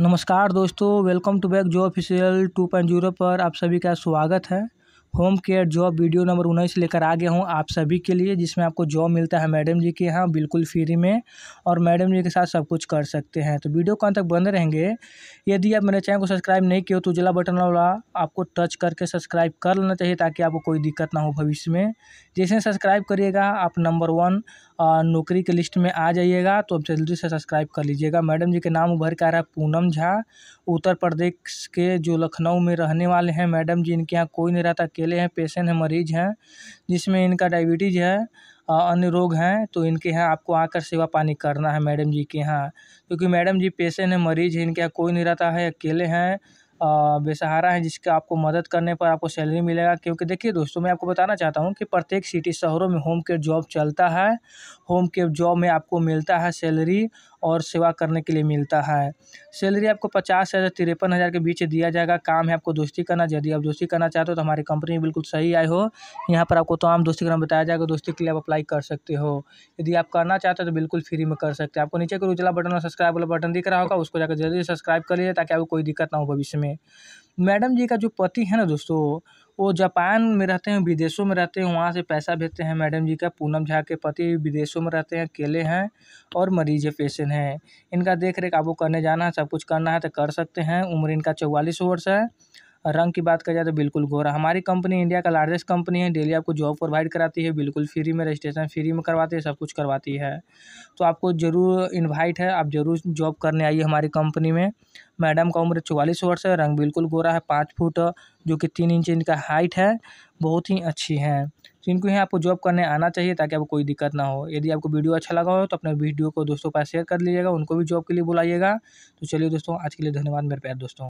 नमस्कार दोस्तों welcome to back जो ऑफिशियल टू पॉइंट जीरो पर आप सभी का स्वागत है home care job video number उन्नीस लेकर आ गया हूँ आप सभी के लिए जिसमें आपको जॉब मिलता है मैडम जी के यहाँ बिल्कुल फ्री में और मैडम जी के साथ सब कुछ कर सकते हैं तो वीडियो कहाँ तक बंद रहेंगे यदि आप मेरे चैनल को सब्सक्राइब नहीं किए तो उजला बटन वाला आपको टच करके सब्सक्राइब कर लेना चाहिए ताकि आपको कोई दिक्कत ना हो भविष्य में जैसे सब्सक्राइब करिएगा आप नंबर वन नौकरी के लिस्ट में आ जाइएगा तो आप जल्दी से सब्सक्राइब कर लीजिएगा मैडम जी के नाम उभर के आ रहा है पूनम झा उत्तर प्रदेश के जो लखनऊ में रहने वाले हैं मैडम जी इनके यहाँ कोई नहीं रहता के अकेले हैं पेशेंट हैं मरीज हैं जिसमें इनका डायबिटीज है अन्य रोग हैं तो इनके यहाँ आपको आकर सेवा पानी करना है मैडम जी के यहाँ क्योंकि मैडम जी पेशेंट हैं मरीज हैं इनके यहाँ कोई नहीं रहता है अकेले हैं बेसहारा हैं जिसके आपको मदद करने पर आपको सैलरी मिलेगा क्योंकि देखिए दोस्तों मैं आपको बताना चाहता हूँ कि प्रत्येक सिटी शहरों में होम केयर जॉब चलता है होम केयर जॉब में आपको मिलता है सैलरी और सेवा करने के लिए मिलता है सैलरी आपको पचास हज़ार तिरपन हज़ार के बीच दिया जाएगा काम है आपको दोस्ती करना यदि आप दोस्ती करना चाहते हो तो हमारी कंपनी बिल्कुल सही आए हो यहाँ पर आपको तमाम दोस्ती करना बताया जाएगा दोस्ती के लिए आप अप्लाई कर सकते हो यदि आप करना चाहते हो तो बिल्कुल फ्री में कर सकते हैं आपको नीचे कोई उजला बटन और सब्सक्राइब वाला बटन दिख रहा होगा उसको जाकर जल्दी सब्सक्राइब कर लीजिए ताकि आपको कोई दिक्कत ना हो भविष्य में मैडम जी का जो पति है ना दोस्तों वो जापान में रहते हैं विदेशों में रहते हैं वहाँ से पैसा भेजते हैं मैडम जी का पूनम झा के पति विदेशों में रहते हैं अकेले हैं और मरीज पेशेंट हैं इनका देख रेख आपको करने जाना है सब कुछ करना है तो कर सकते हैं उम्र इनका चौवालीस वर्ष है रंग की बात करें जाए तो बिल्कुल गोरा हमारी कंपनी इंडिया का लार्जेस्ट कंपनी है डेली आपको जॉब प्रोवाइड कराती है बिल्कुल फ्री में रजिस्ट्रेशन फ्री में करवाती है सब कुछ करवाती है तो आपको ज़रूर इन्वाइट है आप ज़रूर जॉब करने आइए हमारी कंपनी में मैडम का उम्र चौवालीस वर्ष है रंग बिल्कुल गोरा है पाँच फुट जो कि तीन इंच इनका हाइट है बहुत ही अच्छी है तो इनको यहाँ आपको जॉब करने आना चाहिए ताकि आपको कोई दिक्कत ना हो यदि आपको वीडियो अच्छा लगा हो तो अपने वीडियो को दोस्तों के पास शेयर कर लीजिएगा उनको भी जॉब के लिए बुलाइएगा तो चलिए दोस्तों आज के लिए धन्यवाद मेरे प्यार दोस्तों